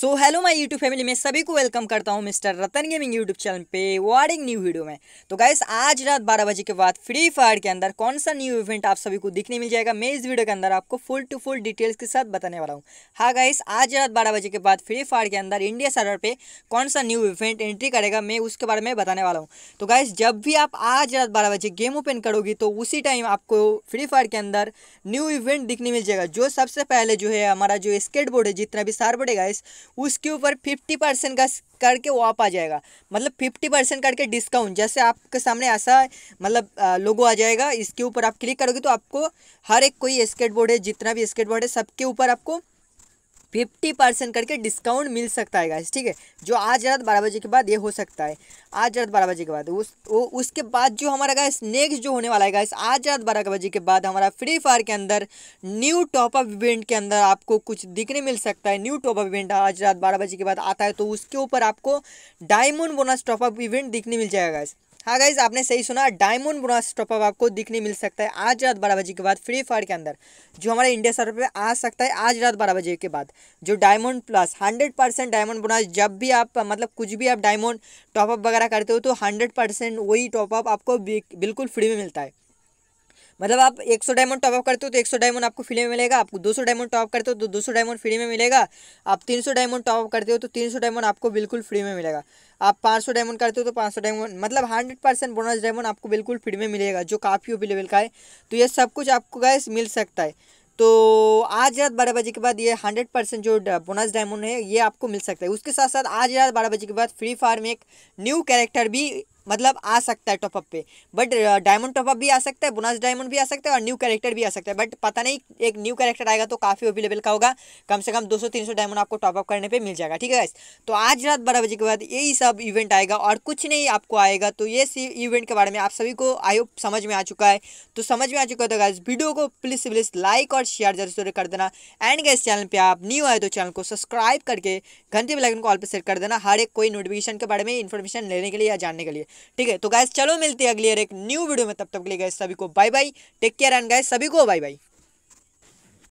so hello my YouTube family में सभी को वेलकम करता हूं mister Ratan gaming YouTube channel पे वार्डिंग न्यू वीडियो में तो गाइस आज रात 12 बजे के बाद फ्री फायर के अंदर कौन सा न्यू इवेंट आप सभी को दिखने मिल जाएगा मैं इस वीडियो के अंदर आपको फुल टू फुल डिटेल्स के साथ बताने वाला हूँ हाँ गाइस आज रात बारह बजे के बाद फ्री फायर के अंदर इंडिया सर्वर पर कौन सा न्यू इवेंट एंट्री करेगा मैं उसके बारे में बताने वाला हूँ तो गाइस जब भी आप आज रात बारह बजे गेम ओपन करोगी तो उसी टाइम आपको फ्री फायर के अंदर न्यू इवेंट दिखने मिल जाएगा जो सबसे पहले जो है हमारा जो स्केटबोर्ड है जितना भी सार बढ़ेगा गाइस उसके ऊपर फिफ्टी परसेंट का करके वो आप आ जाएगा मतलब फिफ्टी परसेंट करके डिस्काउंट जैसे आपके सामने ऐसा मतलब लोगो आ जाएगा इसके ऊपर आप क्लिक करोगे तो आपको हर एक कोई स्केट बोर्ड है जितना भी स्केटबोर्ड है सबके ऊपर आपको फिफ्टी परसेंट करके डिस्काउंट मिल सकता है ठीक है जो आज रात बारह बजे के बाद ये हो सकता है आज रात बारह बजे के बाद उस वो उसके बाद जो हमारा गाइस नेक्स्ट जो होने वाला है गाइस आज रात बारह बजे के बाद हमारा फ्री फायर के अंदर न्यू टॉपअप इवेंट के अंदर आपको कुछ दिखने मिल सकता है न्यू टॉपअप इवेंट आज रात बारह बजे के बाद आता है तो उसके ऊपर आपको डायमंड बोनस टॉपअप इवेंट दिखने मिल जाएगा गाइस हाँ गाइज आपने सही सुना डायमंड बोनस टॉपअप आपको दिखने मिल सकता है आज रात बारह बजे के बाद फ्री फायर के अंदर जो हमारे इंडिया सर्वर पे आ सकता है आज रात बारह बजे के बाद जो diamond plus hundred percent diamond bonus जब भी आप मतलब कुछ भी आप डायमंड टॉपअप वगैरह करते हो तो हंड्रेड परसेंट वही टॉपअप आपको बिल्कुल फ्री में मिलता है मतलब आप 100 डायमंड टॉपअप करते हो तो 100 डायमंड आपको फ्री में मिलेगा आपको 200 डायमंड टॉप करते हो तो 200 डायमंड फ्री में मिलेगा आप 300 डायमंड टॉपअप करते हो तो 300 डायमंड आपको बिल्कुल फ्री में मिलेगा आप 500 डायमंड करते हो तो 500 डायमंड मतलब 100 परसेंट बोनस डायमंड आपको बिल्कुल फ्री में मिलेगा जो काफ़ी अवेलेबल का है तो ये सब कुछ आपको गैस मिल सकता है तो आज रात बारह बजे के बाद ये हंड्रेड परसेंट जो बोनस डायमंड है ये आपको मिल सकता है उसके साथ साथ आज रात बारह बजे के बाद फ्री फायर में एक न्यू कैरेक्टर भी मतलब आ सकता है टॉपअप पे बट डायमंड टॉपअप भी आ सकता है बुनास डायमंड भी आ सकता है और न्यू कैरेक्टर भी आ सकता है बट पता नहीं एक न्यू कैरेक्टर आएगा तो काफ़ी ओपी लेवल का होगा कम से कम 200-300 डायमंड आपको टॉपअप करने पे मिल जाएगा ठीक है गाइस तो आज रात बारह बजे के बाद यही सब इवेंट आएगा और कुछ नहीं आपको आएगा तो ये इवेंट के बारे में आप सभी को आई होप समझ में आ चुका है तो समझ में आ चुका है तो गाइस वीडियो को प्लीज़ प्लीज़ लाइक और शेयर जरूर कर देना एंड गाइस चैनल पर आप न्यू आए तो चैनल को सब्सक्राइब करके घंटे बेलाइकन को ऑल पर सेट कर देना हर एक कोई नोटिफिकेशन के बारे में इन्फॉर्मेशन लेने के लिए या जानने के लिए ठीक है तो गाइस चलो मिलते हैं अगली एक न्यू वीडियो में तब तक के लिए गए सभी को bye bye take care and guys सभी को बाय बाय